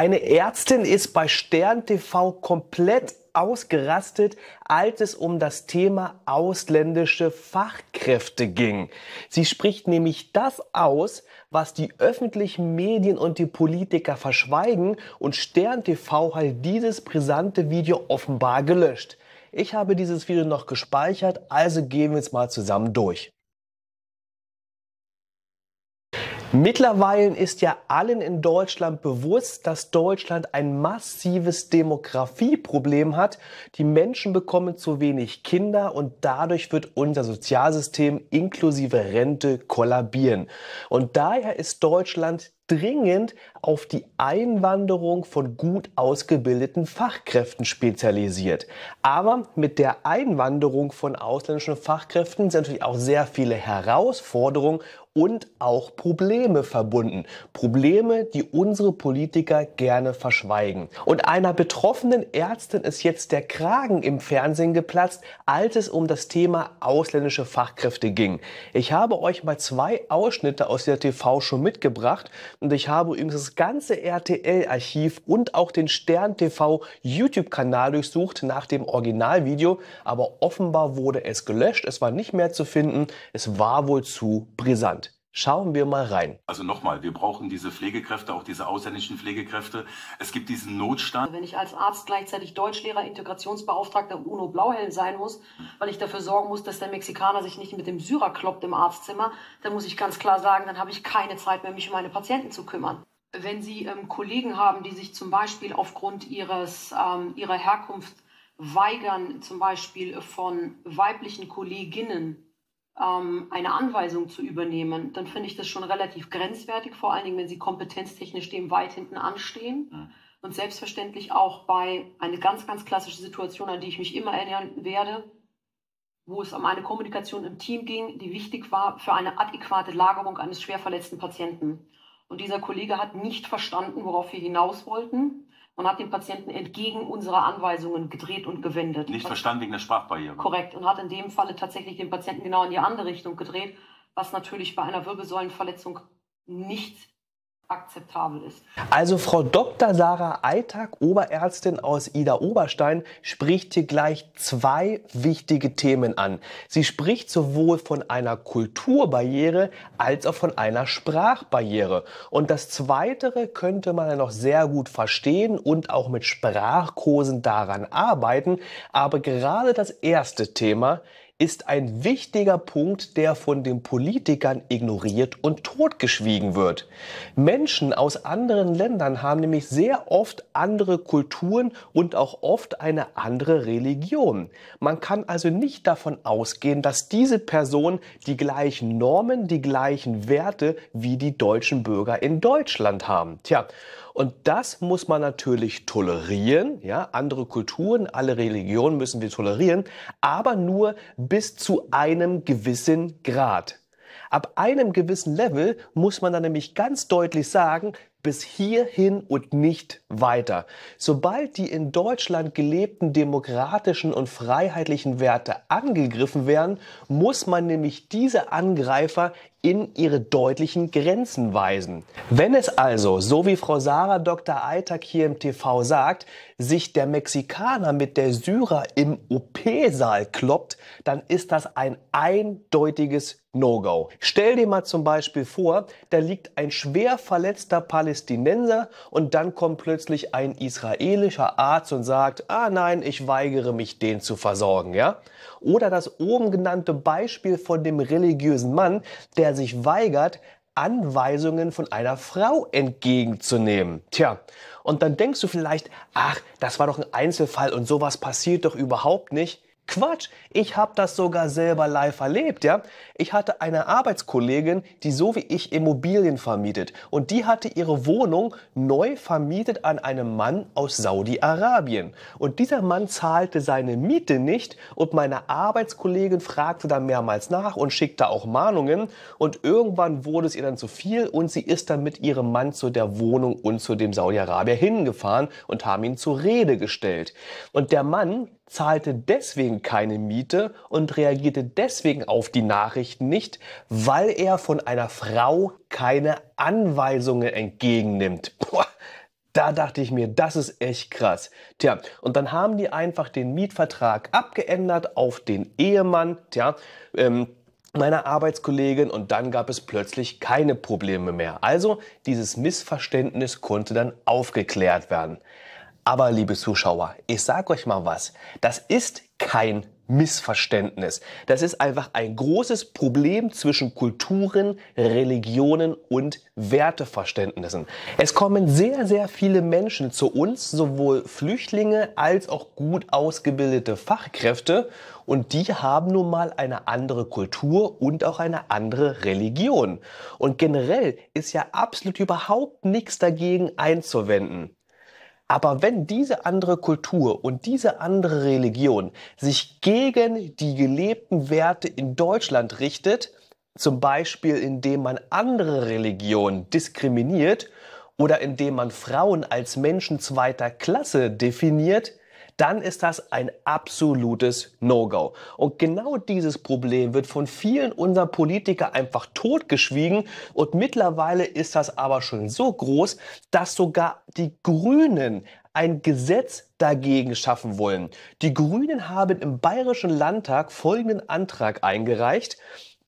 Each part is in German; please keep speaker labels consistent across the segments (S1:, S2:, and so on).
S1: Eine Ärztin ist bei Stern TV komplett ausgerastet, als es um das Thema ausländische Fachkräfte ging. Sie spricht nämlich das aus, was die öffentlichen Medien und die Politiker verschweigen und Stern TV hat dieses brisante Video offenbar gelöscht. Ich habe dieses Video noch gespeichert, also gehen wir es mal zusammen durch. Mittlerweile ist ja allen in Deutschland bewusst, dass Deutschland ein massives Demografieproblem hat. Die Menschen bekommen zu wenig Kinder und dadurch wird unser Sozialsystem inklusive Rente kollabieren. Und daher ist Deutschland dringend auf die Einwanderung von gut ausgebildeten Fachkräften spezialisiert. Aber mit der Einwanderung von ausländischen Fachkräften sind natürlich auch sehr viele Herausforderungen und auch Probleme verbunden. Probleme, die unsere Politiker gerne verschweigen. Und einer betroffenen Ärztin ist jetzt der Kragen im Fernsehen geplatzt, als es um das Thema ausländische Fachkräfte ging. Ich habe euch mal zwei Ausschnitte aus der TV-Show mitgebracht. Und ich habe übrigens das ganze RTL-Archiv und auch den Stern TV YouTube-Kanal durchsucht nach dem Originalvideo. Aber offenbar wurde es gelöscht. Es war nicht mehr zu finden. Es war wohl zu brisant. Schauen wir mal rein.
S2: Also nochmal, wir brauchen diese Pflegekräfte, auch diese ausländischen Pflegekräfte. Es gibt diesen Notstand. Also wenn ich als Arzt gleichzeitig Deutschlehrer, Integrationsbeauftragter im UNO Blauhelm sein muss, weil ich dafür sorgen muss, dass der Mexikaner sich nicht mit dem Syrer kloppt im Arztzimmer, dann muss ich ganz klar sagen, dann habe ich keine Zeit mehr, mich um meine Patienten zu kümmern. Wenn Sie ähm, Kollegen haben, die sich zum Beispiel aufgrund ihres, ähm, ihrer Herkunft weigern, zum Beispiel von weiblichen Kolleginnen ähm, eine Anweisung zu übernehmen, dann finde ich das schon relativ grenzwertig, vor allen Dingen, wenn sie kompetenztechnisch dem weit hinten anstehen. Und selbstverständlich auch bei einer ganz, ganz klassischen Situation, an die ich mich immer erinnern werde, wo es um eine Kommunikation im Team ging, die wichtig war für eine adäquate Lagerung eines schwer verletzten Patienten. Und dieser Kollege hat nicht verstanden, worauf wir hinaus wollten man hat den Patienten entgegen unserer Anweisungen gedreht und gewendet. Nicht verstanden wegen der Sprachbarriere. Korrekt. Und hat in dem Falle tatsächlich den Patienten genau in die andere Richtung gedreht, was natürlich bei einer Wirbelsäulenverletzung nicht akzeptabel ist.
S1: Also Frau Dr. Sarah Eitag, Oberärztin aus Ida Oberstein, spricht hier gleich zwei wichtige Themen an. Sie spricht sowohl von einer Kulturbarriere als auch von einer Sprachbarriere. Und das Zweitere könnte man ja noch sehr gut verstehen und auch mit Sprachkursen daran arbeiten. Aber gerade das erste Thema ist ein wichtiger Punkt, der von den Politikern ignoriert und totgeschwiegen wird. Menschen aus anderen Ländern haben nämlich sehr oft andere Kulturen und auch oft eine andere Religion. Man kann also nicht davon ausgehen, dass diese Personen die gleichen Normen, die gleichen Werte wie die deutschen Bürger in Deutschland haben. Tja, und das muss man natürlich tolerieren. Ja? Andere Kulturen, alle Religionen müssen wir tolerieren, aber nur bis zu einem gewissen Grad. Ab einem gewissen Level muss man dann nämlich ganz deutlich sagen, bis hierhin und nicht weiter. Sobald die in Deutschland gelebten demokratischen und freiheitlichen Werte angegriffen werden, muss man nämlich diese Angreifer in ihre deutlichen Grenzen weisen. Wenn es also, so wie Frau Sarah Dr. Eitag hier im TV sagt, sich der Mexikaner mit der Syrer im OP-Saal kloppt, dann ist das ein eindeutiges No-Go. Stell dir mal zum Beispiel vor, da liegt ein schwer verletzter Palästinenser und dann kommt plötzlich ein israelischer Arzt und sagt, ah nein, ich weigere mich, den zu versorgen, ja? Oder das oben genannte Beispiel von dem religiösen Mann, der der sich weigert, Anweisungen von einer Frau entgegenzunehmen. Tja, und dann denkst du vielleicht, ach, das war doch ein Einzelfall und sowas passiert doch überhaupt nicht. Quatsch, ich habe das sogar selber live erlebt, ja. Ich hatte eine Arbeitskollegin, die so wie ich Immobilien vermietet und die hatte ihre Wohnung neu vermietet an einem Mann aus Saudi-Arabien und dieser Mann zahlte seine Miete nicht und meine Arbeitskollegin fragte dann mehrmals nach und schickte auch Mahnungen und irgendwann wurde es ihr dann zu viel und sie ist dann mit ihrem Mann zu der Wohnung und zu dem Saudi-Arabier hingefahren und haben ihn zur Rede gestellt. Und der Mann zahlte deswegen keine Miete und reagierte deswegen auf die Nachrichten nicht, weil er von einer Frau keine Anweisungen entgegennimmt. Boah, da dachte ich mir, das ist echt krass. Tja, und dann haben die einfach den Mietvertrag abgeändert auf den Ehemann, tja, ähm, meiner Arbeitskollegin und dann gab es plötzlich keine Probleme mehr. Also dieses Missverständnis konnte dann aufgeklärt werden. Aber liebe Zuschauer, ich sag euch mal was, das ist kein Missverständnis. Das ist einfach ein großes Problem zwischen Kulturen, Religionen und Werteverständnissen. Es kommen sehr, sehr viele Menschen zu uns, sowohl Flüchtlinge als auch gut ausgebildete Fachkräfte. Und die haben nun mal eine andere Kultur und auch eine andere Religion. Und generell ist ja absolut überhaupt nichts dagegen einzuwenden. Aber wenn diese andere Kultur und diese andere Religion sich gegen die gelebten Werte in Deutschland richtet, zum Beispiel indem man andere Religionen diskriminiert oder indem man Frauen als Menschen zweiter Klasse definiert, dann ist das ein absolutes No-Go. Und genau dieses Problem wird von vielen unserer Politiker einfach totgeschwiegen und mittlerweile ist das aber schon so groß, dass sogar die Grünen ein Gesetz dagegen schaffen wollen. Die Grünen haben im Bayerischen Landtag folgenden Antrag eingereicht.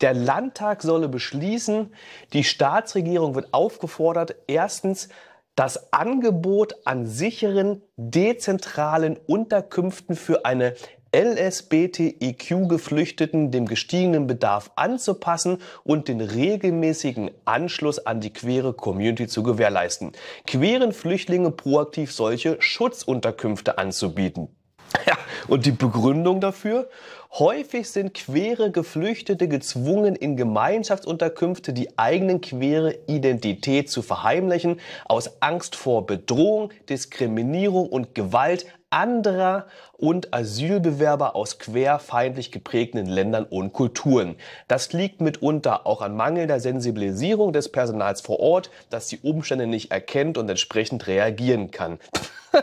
S1: Der Landtag solle beschließen, die Staatsregierung wird aufgefordert, erstens das Angebot an sicheren, dezentralen Unterkünften für eine LSBTIQ-Geflüchteten dem gestiegenen Bedarf anzupassen und den regelmäßigen Anschluss an die queere Community zu gewährleisten. Queeren Flüchtlinge proaktiv solche Schutzunterkünfte anzubieten. Ja, und die Begründung dafür? Häufig sind queere Geflüchtete gezwungen, in Gemeinschaftsunterkünfte die eigenen queere Identität zu verheimlichen, aus Angst vor Bedrohung, Diskriminierung und Gewalt anderer und Asylbewerber aus querfeindlich geprägten Ländern und Kulturen. Das liegt mitunter auch an mangelnder Sensibilisierung des Personals vor Ort, das die Umstände nicht erkennt und entsprechend reagieren kann.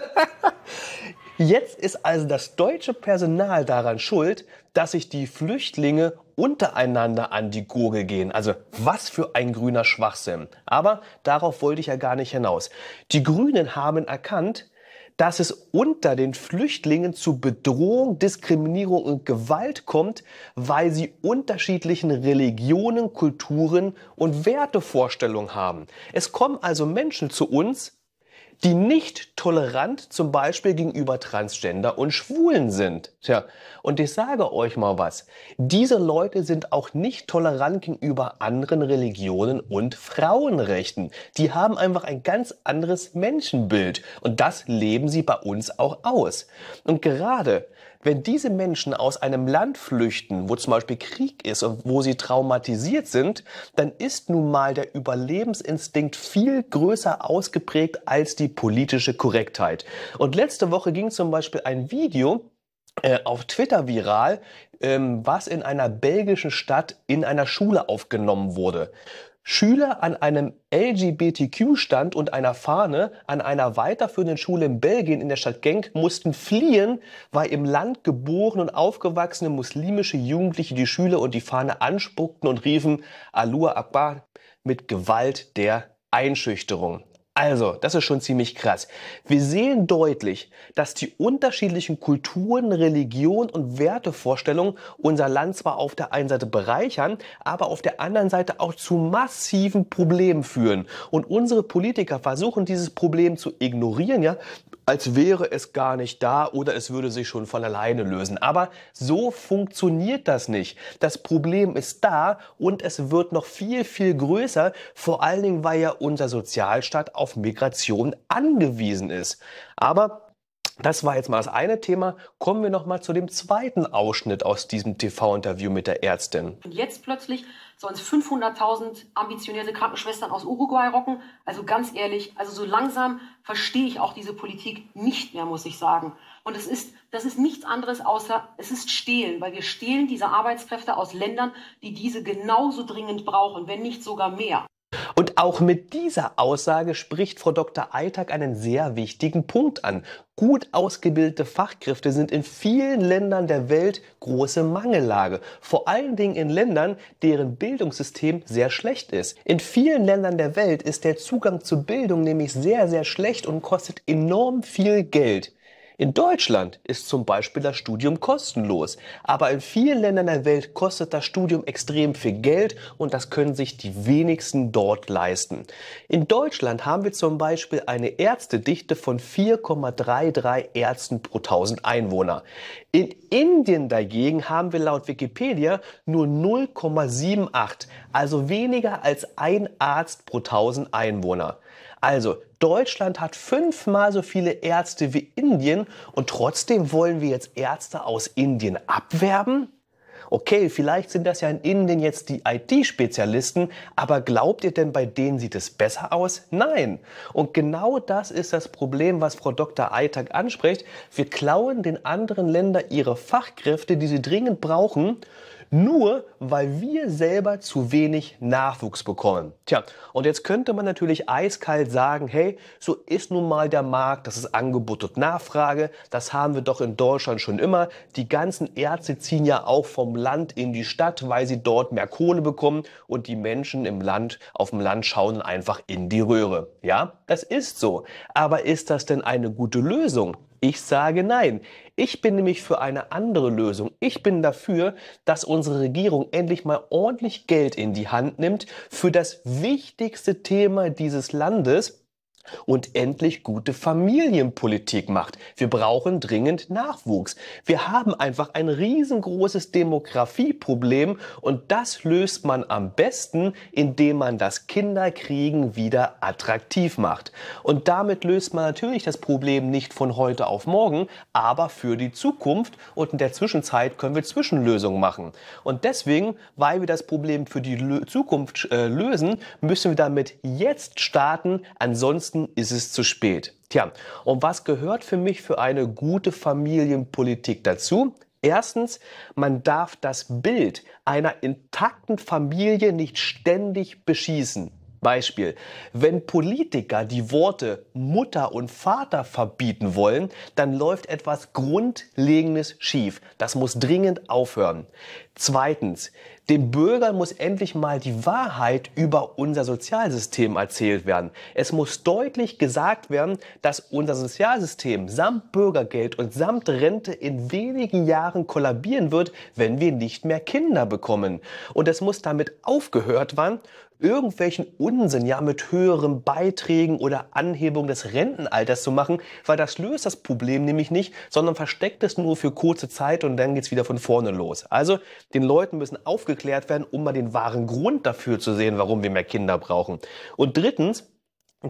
S1: Jetzt ist also das deutsche Personal daran schuld, dass sich die Flüchtlinge untereinander an die Gurgel gehen. Also was für ein grüner Schwachsinn. Aber darauf wollte ich ja gar nicht hinaus. Die Grünen haben erkannt, dass es unter den Flüchtlingen zu Bedrohung, Diskriminierung und Gewalt kommt, weil sie unterschiedlichen Religionen, Kulturen und Wertevorstellungen haben. Es kommen also Menschen zu uns, die nicht tolerant zum Beispiel gegenüber Transgender und Schwulen sind. Tja, und ich sage euch mal was, diese Leute sind auch nicht tolerant gegenüber anderen Religionen und Frauenrechten. Die haben einfach ein ganz anderes Menschenbild und das leben sie bei uns auch aus. Und gerade wenn diese Menschen aus einem Land flüchten, wo zum Beispiel Krieg ist und wo sie traumatisiert sind, dann ist nun mal der Überlebensinstinkt viel größer ausgeprägt als die politische Korrektheit. Und letzte Woche ging zum Beispiel ein Video äh, auf Twitter viral, ähm, was in einer belgischen Stadt in einer Schule aufgenommen wurde. Schüler an einem LGBTQ-Stand und einer Fahne an einer weiterführenden Schule in Belgien in der Stadt Genk mussten fliehen, weil im Land geborene und aufgewachsene muslimische Jugendliche die Schüler und die Fahne anspuckten und riefen Alua Akbar mit Gewalt der Einschüchterung. Also, das ist schon ziemlich krass. Wir sehen deutlich, dass die unterschiedlichen Kulturen, Religionen und Wertevorstellungen unser Land zwar auf der einen Seite bereichern, aber auf der anderen Seite auch zu massiven Problemen führen. Und unsere Politiker versuchen dieses Problem zu ignorieren, ja, als wäre es gar nicht da oder es würde sich schon von alleine lösen. Aber so funktioniert das nicht. Das Problem ist da und es wird noch viel, viel größer, vor allen Dingen, weil ja unser Sozialstaat auf Migration angewiesen ist. Aber das war jetzt mal das eine Thema. Kommen wir noch mal zu dem zweiten Ausschnitt aus diesem TV-Interview mit der Ärztin.
S2: Und jetzt plötzlich sollen es 500.000 ambitionierte Krankenschwestern aus Uruguay rocken. Also ganz ehrlich, also so langsam verstehe ich auch diese Politik nicht mehr, muss ich sagen. Und es ist, das ist nichts anderes außer, es ist Stehlen, weil wir stehlen diese Arbeitskräfte aus Ländern, die diese genauso dringend brauchen, wenn nicht sogar mehr.
S1: Und auch mit dieser Aussage spricht Frau Dr. Eitag einen sehr wichtigen Punkt an. Gut ausgebildete Fachkräfte sind in vielen Ländern der Welt große Mangellage. Vor allen Dingen in Ländern, deren Bildungssystem sehr schlecht ist. In vielen Ländern der Welt ist der Zugang zu Bildung nämlich sehr, sehr schlecht und kostet enorm viel Geld. In Deutschland ist zum Beispiel das Studium kostenlos, aber in vielen Ländern der Welt kostet das Studium extrem viel Geld und das können sich die wenigsten dort leisten. In Deutschland haben wir zum Beispiel eine Ärztedichte von 4,33 Ärzten pro 1000 Einwohner. In Indien dagegen haben wir laut Wikipedia nur 0,78, also weniger als ein Arzt pro 1000 Einwohner. Also, Deutschland hat fünfmal so viele Ärzte wie Indien und trotzdem wollen wir jetzt Ärzte aus Indien abwerben? Okay, vielleicht sind das ja in Indien jetzt die IT-Spezialisten, aber glaubt ihr denn, bei denen sieht es besser aus? Nein. Und genau das ist das Problem, was Frau Dr. Eitag anspricht. Wir klauen den anderen Ländern ihre Fachkräfte, die sie dringend brauchen, nur weil wir selber zu wenig Nachwuchs bekommen. Tja, und jetzt könnte man natürlich eiskalt sagen, hey, so ist nun mal der Markt, das ist Angebot und Nachfrage, das haben wir doch in Deutschland schon immer. Die ganzen Ärzte ziehen ja auch vom Land in die Stadt, weil sie dort mehr Kohle bekommen und die Menschen im Land, auf dem Land schauen einfach in die Röhre. Ja, das ist so. Aber ist das denn eine gute Lösung? Ich sage nein. Ich bin nämlich für eine andere Lösung. Ich bin dafür, dass unsere Regierung endlich mal ordentlich Geld in die Hand nimmt für das wichtigste Thema dieses Landes, und endlich gute Familienpolitik macht. Wir brauchen dringend Nachwuchs. Wir haben einfach ein riesengroßes Demografieproblem und das löst man am besten, indem man das Kinderkriegen wieder attraktiv macht. Und damit löst man natürlich das Problem nicht von heute auf morgen, aber für die Zukunft und in der Zwischenzeit können wir Zwischenlösungen machen. Und deswegen, weil wir das Problem für die Zukunft äh, lösen, müssen wir damit jetzt starten. Ansonsten Ansonsten ist es zu spät. Tja, und was gehört für mich für eine gute Familienpolitik dazu? Erstens, man darf das Bild einer intakten Familie nicht ständig beschießen. Beispiel, wenn Politiker die Worte Mutter und Vater verbieten wollen, dann läuft etwas Grundlegendes schief. Das muss dringend aufhören. Zweitens, den Bürgern muss endlich mal die Wahrheit über unser Sozialsystem erzählt werden. Es muss deutlich gesagt werden, dass unser Sozialsystem samt Bürgergeld und samt Rente in wenigen Jahren kollabieren wird, wenn wir nicht mehr Kinder bekommen. Und es muss damit aufgehört werden, irgendwelchen Unsinn ja mit höheren Beiträgen oder Anhebung des Rentenalters zu machen, weil das löst das Problem nämlich nicht, sondern versteckt es nur für kurze Zeit und dann geht's wieder von vorne los. Also den Leuten müssen aufgeklärt werden, um mal den wahren Grund dafür zu sehen, warum wir mehr Kinder brauchen. Und drittens,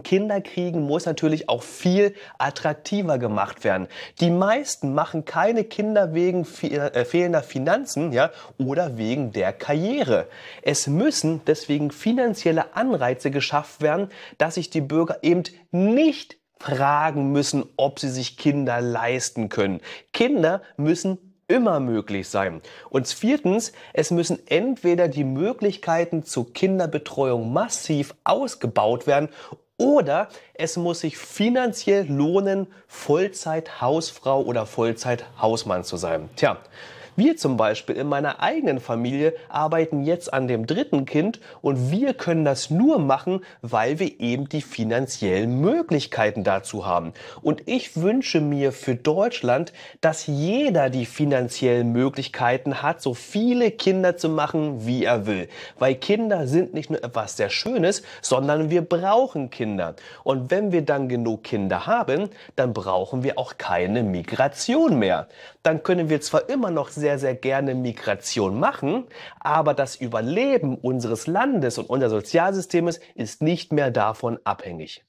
S1: Kinder kriegen muss natürlich auch viel attraktiver gemacht werden. Die meisten machen keine Kinder wegen äh, fehlender Finanzen ja, oder wegen der Karriere. Es müssen deswegen finanzielle Anreize geschafft werden, dass sich die Bürger eben nicht fragen müssen, ob sie sich Kinder leisten können. Kinder müssen immer möglich sein. Und viertens, es müssen entweder die Möglichkeiten zur Kinderbetreuung massiv ausgebaut werden oder es muss sich finanziell lohnen, Vollzeit Hausfrau oder Vollzeit Hausmann zu sein. Tja, wir zum Beispiel in meiner eigenen Familie arbeiten jetzt an dem dritten Kind und wir können das nur machen, weil wir eben die finanziellen Möglichkeiten dazu haben. Und ich wünsche mir für Deutschland, dass jeder die finanziellen Möglichkeiten hat, so viele Kinder zu machen, wie er will. Weil Kinder sind nicht nur etwas sehr Schönes, sondern wir brauchen Kinder. Und wenn wir dann genug Kinder haben, dann brauchen wir auch keine Migration mehr. Dann können wir zwar immer noch sehr sehr, sehr gerne Migration machen, aber das Überleben unseres Landes und unseres Sozialsystems ist nicht mehr davon abhängig.